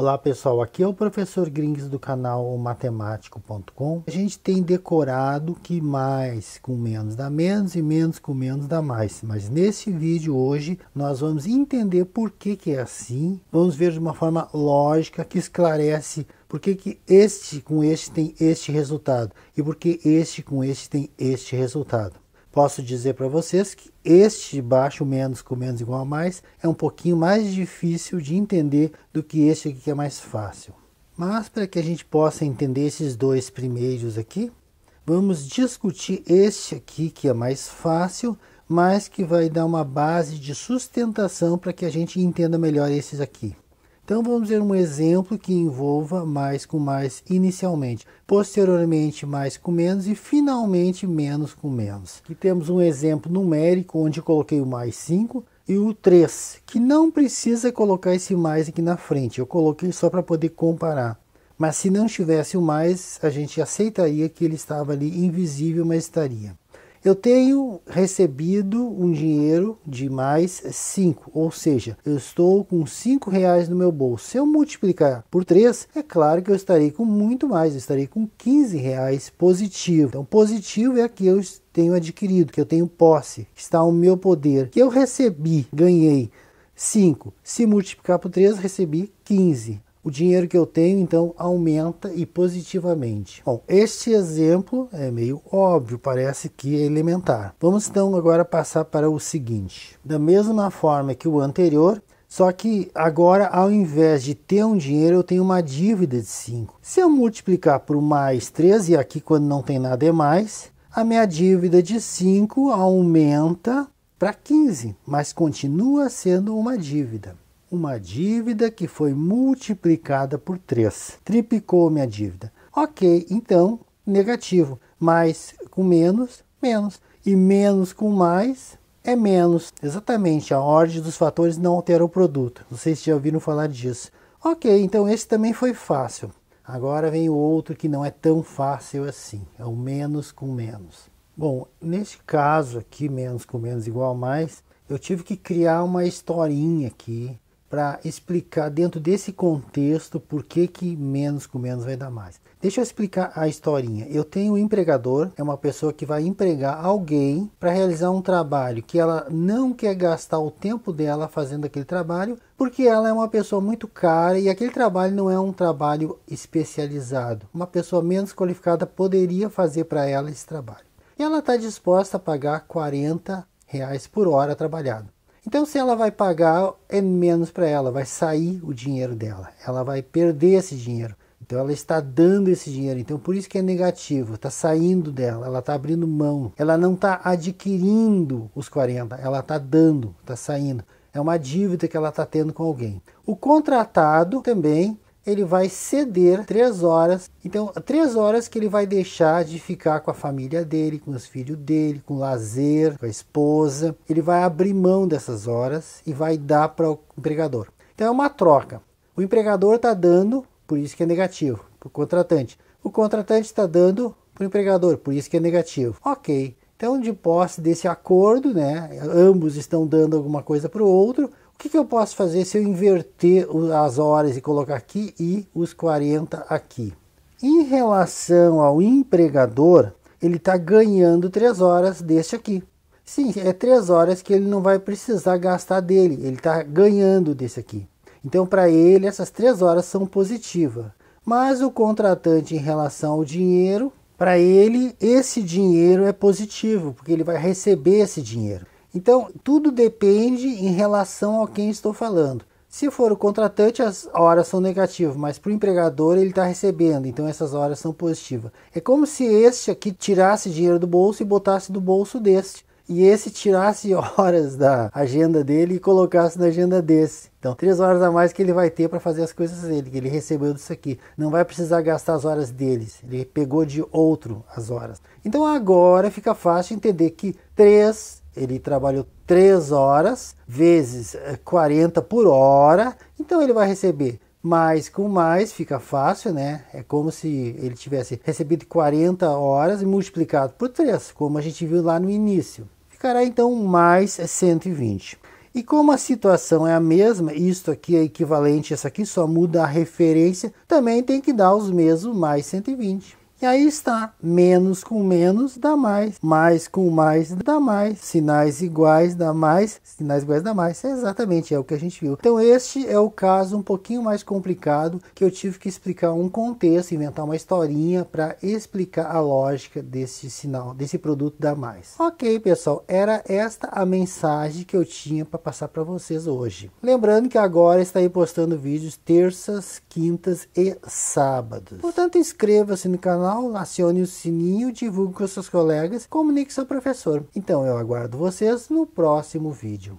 Olá pessoal, aqui é o professor Grings do canal matemático.com. A gente tem decorado que mais com menos dá menos e menos com menos dá mais. Mas nesse vídeo hoje nós vamos entender por que, que é assim. Vamos ver de uma forma lógica que esclarece por que, que este com este tem este resultado e por que este com este tem este resultado posso dizer para vocês que este baixo menos com menos igual a mais é um pouquinho mais difícil de entender do que este aqui que é mais fácil. Mas para que a gente possa entender esses dois primeiros aqui, vamos discutir este aqui que é mais fácil, mas que vai dar uma base de sustentação para que a gente entenda melhor esses aqui. Então vamos ver um exemplo que envolva mais com mais inicialmente, posteriormente mais com menos e finalmente menos com menos. Aqui temos um exemplo numérico onde coloquei o mais 5 e o 3, que não precisa colocar esse mais aqui na frente, eu coloquei só para poder comparar. Mas se não tivesse o mais, a gente aceitaria que ele estava ali invisível, mas estaria. Eu tenho recebido um dinheiro de mais 5, ou seja, eu estou com 5 reais no meu bolso. Se eu multiplicar por 3, é claro que eu estarei com muito mais, eu estarei com 15 reais positivo. Então, positivo é que eu tenho adquirido, que eu tenho posse, que está o meu poder, que eu recebi, ganhei 5. Se multiplicar por 3, recebi 15 o dinheiro que eu tenho então aumenta e positivamente. Bom, este exemplo é meio óbvio, parece que é elementar. Vamos então agora passar para o seguinte. Da mesma forma que o anterior, só que agora ao invés de ter um dinheiro, eu tenho uma dívida de 5. Se eu multiplicar por mais 3 e aqui quando não tem nada é mais, a minha dívida de 5 aumenta para 15, mas continua sendo uma dívida uma dívida que foi multiplicada por 3. Triplicou minha dívida. Ok, então negativo. Mais com menos, menos. E menos com mais é menos. Exatamente, a ordem dos fatores não altera o produto. Vocês já ouviram falar disso. Ok, então esse também foi fácil. Agora vem o outro que não é tão fácil assim. É o menos com menos. Bom, neste caso aqui, menos com menos igual a mais, eu tive que criar uma historinha aqui para explicar dentro desse contexto por que, que menos com menos vai dar mais. Deixa eu explicar a historinha. Eu tenho um empregador, é uma pessoa que vai empregar alguém para realizar um trabalho que ela não quer gastar o tempo dela fazendo aquele trabalho, porque ela é uma pessoa muito cara e aquele trabalho não é um trabalho especializado. Uma pessoa menos qualificada poderia fazer para ela esse trabalho. E ela está disposta a pagar 40 reais por hora trabalhada. Então, se ela vai pagar, é menos para ela, vai sair o dinheiro dela, ela vai perder esse dinheiro. Então, ela está dando esse dinheiro, então por isso que é negativo, está saindo dela, ela está abrindo mão, ela não está adquirindo os 40, ela está dando, está saindo. É uma dívida que ela está tendo com alguém. O contratado também ele vai ceder três horas. Então, três horas que ele vai deixar de ficar com a família dele, com os filhos dele, com o lazer, com a esposa. Ele vai abrir mão dessas horas e vai dar para o empregador. Então, é uma troca. O empregador está dando, por isso que é negativo, para o contratante. O contratante está dando para o empregador, por isso que é negativo. Ok. Então, de posse desse acordo, né, ambos estão dando alguma coisa para o outro, que, que eu posso fazer se eu inverter as horas e colocar aqui e os 40 aqui? Em relação ao empregador, ele está ganhando 3 horas deste aqui. Sim, é 3 horas que ele não vai precisar gastar dele, ele está ganhando desse aqui. Então, para ele, essas 3 horas são positivas. Mas o contratante, em relação ao dinheiro, para ele, esse dinheiro é positivo, porque ele vai receber esse dinheiro. Então, tudo depende em relação a quem estou falando. Se for o contratante, as horas são negativas, mas para o empregador ele está recebendo, então essas horas são positivas. É como se este aqui tirasse dinheiro do bolso e botasse do bolso deste e esse tirasse horas da agenda dele e colocasse na agenda desse. Então, três horas a mais que ele vai ter para fazer as coisas dele, que ele recebeu disso aqui. Não vai precisar gastar as horas deles. Ele pegou de outro as horas. Então, agora fica fácil entender que três ele trabalhou 3 horas vezes 40 eh, por hora, então ele vai receber mais com mais fica fácil, né? É como se ele tivesse recebido 40 horas e multiplicado por 3, como a gente viu lá no início. Ficará então mais 120. E como a situação é a mesma, isto aqui é equivalente a isso aqui, só muda a referência, também tem que dar os mesmos mais 120. E aí está, menos com menos dá mais, mais com mais dá mais, sinais iguais dá mais, sinais iguais dá mais. É exatamente, é o que a gente viu. Então este é o caso um pouquinho mais complicado que eu tive que explicar um contexto, inventar uma historinha para explicar a lógica desse sinal, desse produto dá mais. OK, pessoal, era esta a mensagem que eu tinha para passar para vocês hoje. Lembrando que agora estarei postando vídeos terças, quintas e sábados. Portanto, inscreva-se no canal canal, acione o sininho, divulgue com seus colegas, comunique seu professor. Então eu aguardo vocês no próximo vídeo.